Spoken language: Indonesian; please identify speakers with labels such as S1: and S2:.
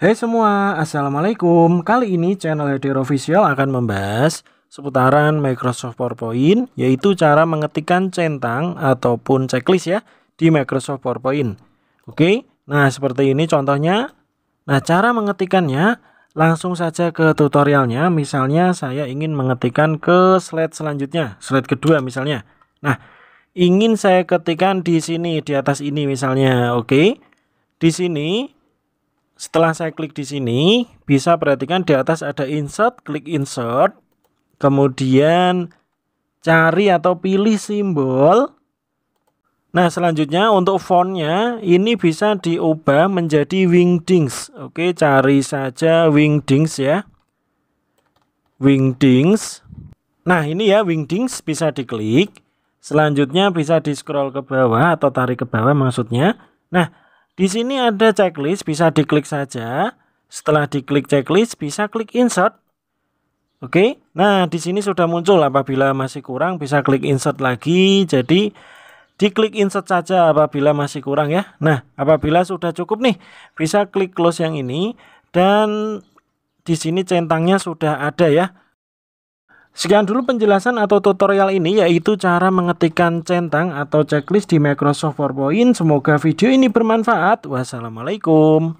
S1: Hai hey semua, Assalamualaikum Kali ini channel Hadir Official akan membahas seputaran Microsoft PowerPoint Yaitu cara mengetikkan centang ataupun checklist ya di Microsoft PowerPoint Oke, nah seperti ini contohnya Nah cara mengetikannya langsung saja ke tutorialnya Misalnya saya ingin mengetikkan ke slide selanjutnya, slide kedua misalnya Nah, ingin saya ketikkan di sini, di atas ini misalnya, oke Di sini setelah saya klik di sini, bisa perhatikan di atas ada insert, klik insert. Kemudian cari atau pilih simbol. Nah, selanjutnya untuk fontnya ini bisa diubah menjadi Wingdings. Oke, cari saja Wingdings ya. Wingdings. Nah, ini ya Wingdings bisa diklik. Selanjutnya bisa di-scroll ke bawah atau tarik ke bawah maksudnya. Nah, di sini ada checklist, bisa diklik saja. Setelah diklik checklist, bisa klik insert. Oke, nah di sini sudah muncul. Apabila masih kurang, bisa klik insert lagi. Jadi diklik insert saja apabila masih kurang ya. Nah, apabila sudah cukup nih, bisa klik close yang ini dan di sini centangnya sudah ada ya. Sekian dulu penjelasan atau tutorial ini yaitu cara mengetikkan centang atau checklist di Microsoft PowerPoint. Semoga video ini bermanfaat. Wassalamualaikum.